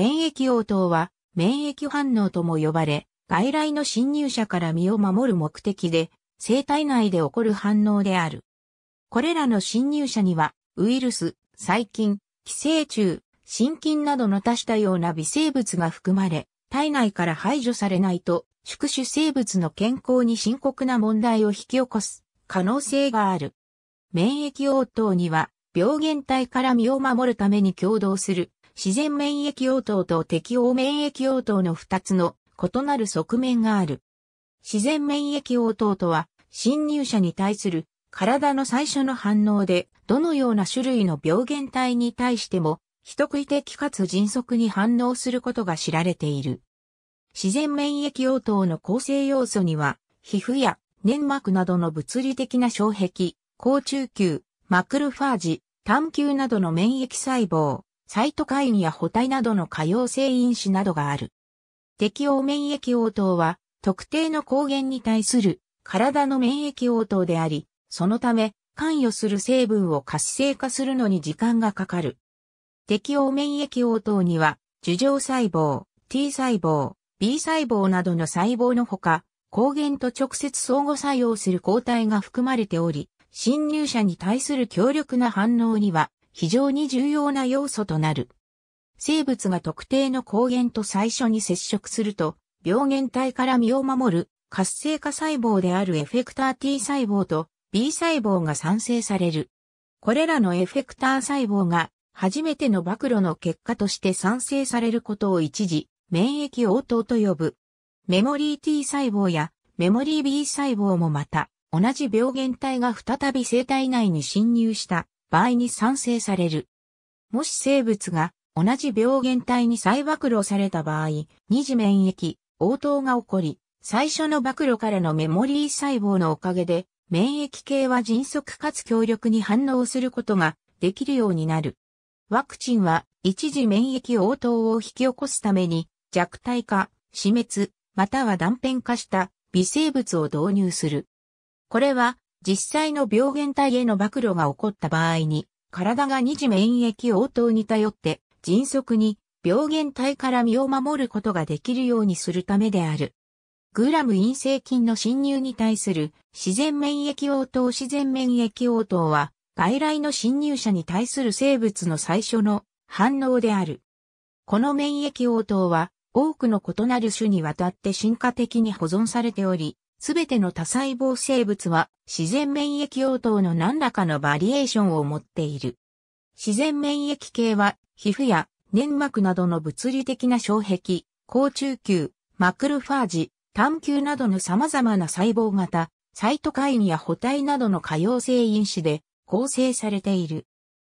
免疫応答は免疫反応とも呼ばれ、外来の侵入者から身を守る目的で、生体内で起こる反応である。これらの侵入者には、ウイルス、細菌、寄生虫、心筋などの多種多様な微生物が含まれ、体内から排除されないと、宿主生物の健康に深刻な問題を引き起こす可能性がある。免疫応答には、病原体から身を守るために共同する自然免疫応答と適応免疫応答の2つの異なる側面がある。自然免疫応答とは、侵入者に対する体の最初の反応で、どのような種類の病原体に対しても、人食い的かつ迅速に反応することが知られている。自然免疫応答の構成要素には、皮膚や粘膜などの物理的な障壁、高中球、マクロファージ、単球などの免疫細胞、サイトカインや補体などの可用性因子などがある。適応免疫応答は、特定の抗原に対する体の免疫応答であり、そのため、関与する成分を活性化するのに時間がかかる。適応免疫応答には、樹状細胞、T 細胞、B 細胞などの細胞のほか、抗原と直接相互作用する抗体が含まれており、侵入者に対する強力な反応には非常に重要な要素となる。生物が特定の抗原と最初に接触すると、病原体から身を守る活性化細胞であるエフェクター T 細胞と B 細胞が産生される。これらのエフェクター細胞が初めての暴露の結果として産生されることを一時免疫応答と呼ぶ。メモリー T 細胞やメモリー B 細胞もまた同じ病原体が再び生体内に侵入した場合に産生される。もし生物が同じ病原体に再暴露された場合、二次免疫、応答が起こり、最初の暴露からのメモリー細胞のおかげで、免疫系は迅速かつ強力に反応することができるようになる。ワクチンは一時免疫応答を引き起こすために弱体化、死滅、または断片化した微生物を導入する。これは実際の病原体への暴露が起こった場合に、体が二次免疫応答に頼って迅速に病原体から身を守ることができるようにするためである。グラム陰性菌の侵入に対する自然免疫応答自然免疫応答は外来の侵入者に対する生物の最初の反応である。この免疫応答は多くの異なる種にわたって進化的に保存されており、すべての多細胞生物は自然免疫応答の何らかのバリエーションを持っている。自然免疫系は皮膚や粘膜などの物理的な障壁、高中球、マクロファージ、単球などの様々な細胞型、サイトカインや補体などの可用性因子で構成されている。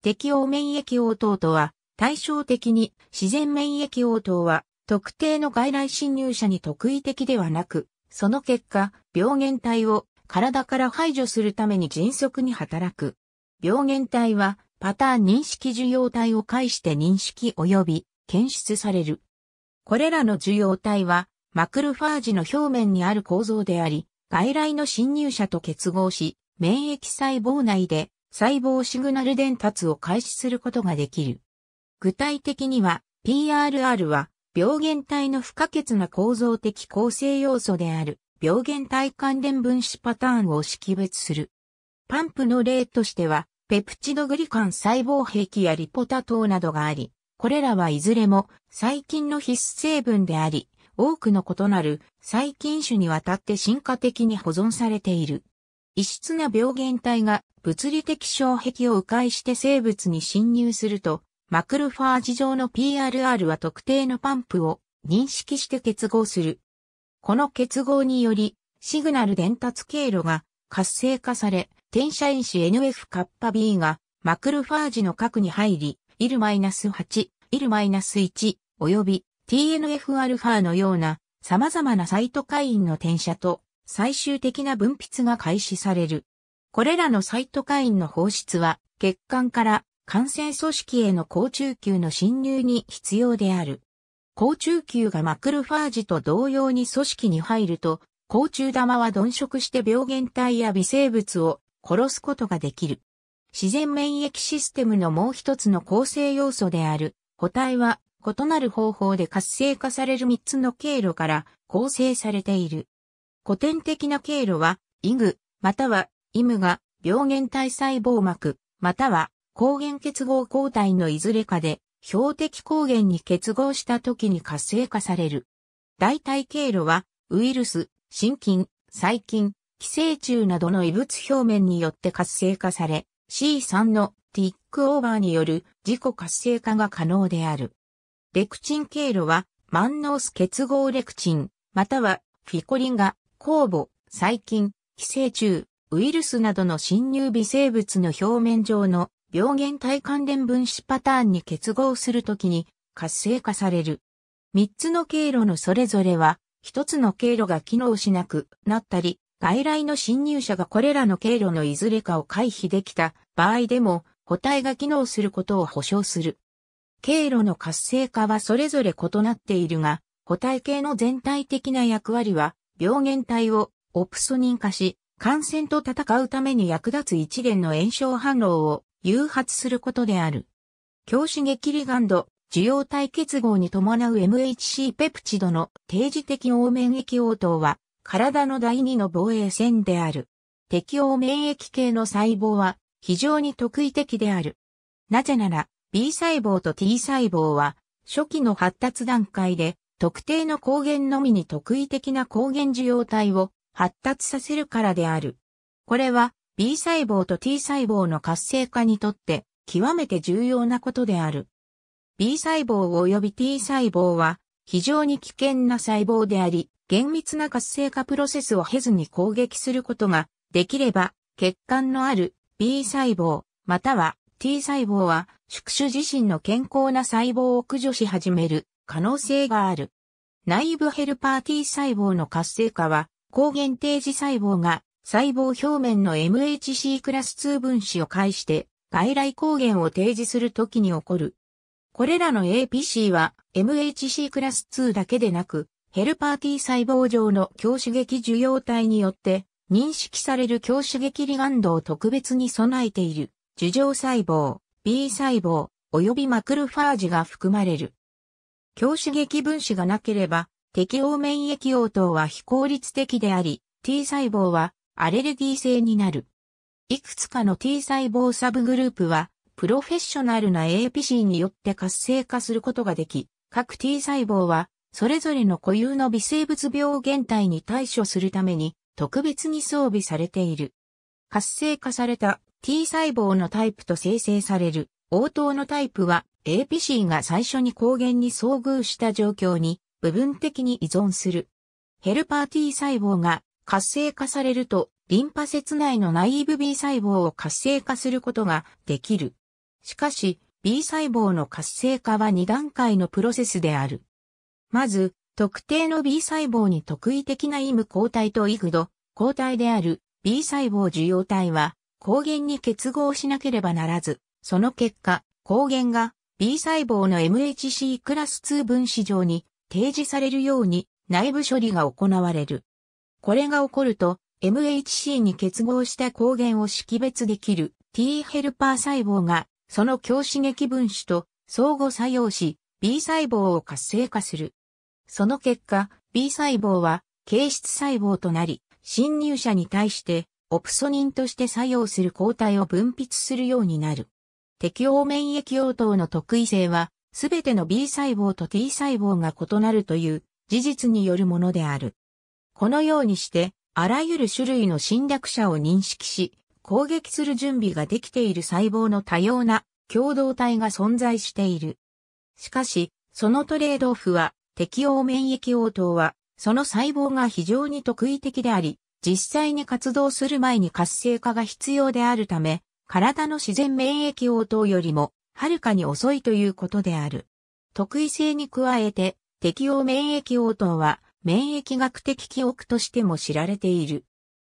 適応免疫応答とは、対照的に自然免疫応答は特定の外来侵入者に特異的ではなく、その結果、病原体を体から排除するために迅速に働く。病原体はパターン認識受容体を介して認識及び検出される。これらの受容体はマクロファージの表面にある構造であり、外来の侵入者と結合し、免疫細胞内で細胞シグナル伝達を開始することができる。具体的には、PRR は病原体の不可欠な構造的構成要素である病原体関連分子パターンを識別する。パンプの例としては、ペプチドグリカン細胞壁やリポタ糖などがあり、これらはいずれも細菌の必須成分であり、多くの異なる細菌種にわたって進化的に保存されている。異質な病原体が物理的障壁を迂回して生物に侵入すると、マクルファージ上の PRR は特定のパンプを認識して結合する。この結合により、シグナル伝達経路が活性化され、転写因子 NF カッパ B がマクルファージの核に入り、IL-8、IL-1 よび TNFα のような様々なサイトカインの転写と最終的な分泌が開始される。これらのサイトカインの放出は血管から感染組織への高中球の侵入に必要である。高中球がマクロファージと同様に組織に入ると、高中玉は鈍食して病原体や微生物を殺すことができる。自然免疫システムのもう一つの構成要素である、個体は異なる方法で活性化される3つの経路から構成されている。古典的な経路は、イグ、または、イムが病原体細胞膜、または抗原結合抗体のいずれかで標的抗原に結合した時に活性化される。代替経路はウイルス、心筋、細菌、寄生虫などの異物表面によって活性化され、C3 のティックオーバーによる自己活性化が可能である。レクチン経路は万能ス結合レクチン、またはフィコリンが酵母、細菌、寄生虫、ウイルスなどの侵入微生物の表面上の病原体関連分子パターンに結合するときに活性化される。三つの経路のそれぞれは、一つの経路が機能しなくなったり、外来の侵入者がこれらの経路のいずれかを回避できた場合でも、個体が機能することを保証する。経路の活性化はそれぞれ異なっているが、個体系の全体的な役割は、病原体をオプソニン化し、感染と戦うために役立つ一連の炎症反応を誘発することである。強刺激リガンド、受容体結合に伴う MHC ペプチドの定時的応免疫応答は、体の第二の防衛線である。適応免疫系の細胞は非常に特異的である。なぜなら、B 細胞と T 細胞は、初期の発達段階で、特定の抗原のみに特異的な抗原受容体を発達させるからである。これは B 細胞と T 細胞の活性化にとって極めて重要なことである。B 細胞及び T 細胞は非常に危険な細胞であり、厳密な活性化プロセスを経ずに攻撃することができれば、血管のある B 細胞、または T 細胞は宿主自身の健康な細胞を駆除し始める可能性がある。内部ヘルパー T 細胞の活性化は、抗原定時細胞が細胞表面の MHC クラス2分子を介して外来抗原を提示するときに起こる。これらの APC は MHC クラス2だけでなく、ヘルパー T 細胞上の強刺激受容体によって認識される強刺激リガンドを特別に備えている樹状細胞、B 細胞、及びマクロファージが含まれる。強刺激分子がなければ適応免疫応答は非効率的であり、T 細胞はアレルギー性になる。いくつかの T 細胞サブグループは、プロフェッショナルな APC によって活性化することができ、各 T 細胞は、それぞれの固有の微生物病原体に対処するために、特別に装備されている。活性化された T 細胞のタイプと生成される応答のタイプは APC が最初に抗原に遭遇した状況に部分的に依存する。ヘルパー T 細胞が活性化されると、リンパ節内の内部 B 細胞を活性化することができる。しかし、B 細胞の活性化は2段階のプロセスである。まず、特定の B 細胞に特異的なイム抗体とイグド、抗体である B 細胞受容体は抗原に結合しなければならず、その結果、抗原が B 細胞の MHC クラス2分子上に提示されるように内部処理が行われる。これが起こると、MHC に結合した抗原を識別できる T ヘルパー細胞が、その強刺激分子と相互作用し、B 細胞を活性化する。その結果、B 細胞は、形質細胞となり、侵入者に対して、オプソニンとして作用する抗体を分泌するようになる。適応免疫応答の特異性は、すべての B 細胞と T 細胞が異なるという事実によるものである。このようにして、あらゆる種類の侵略者を認識し、攻撃する準備ができている細胞の多様な共同体が存在している。しかし、そのトレードオフは、適応免疫応答は、その細胞が非常に特異的であり、実際に活動する前に活性化が必要であるため、体の自然免疫応答よりも、はるかに遅いということである。特異性に加えて、適応免疫応答は、免疫学的記憶としても知られている。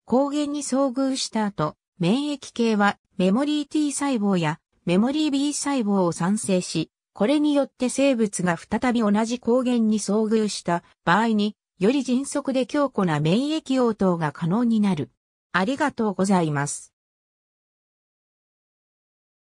抗原に遭遇した後、免疫系はメモリー T 細胞やメモリー B 細胞を産生し、これによって生物が再び同じ抗原に遭遇した場合に、より迅速で強固な免疫応答が可能になる。ありがとうございます。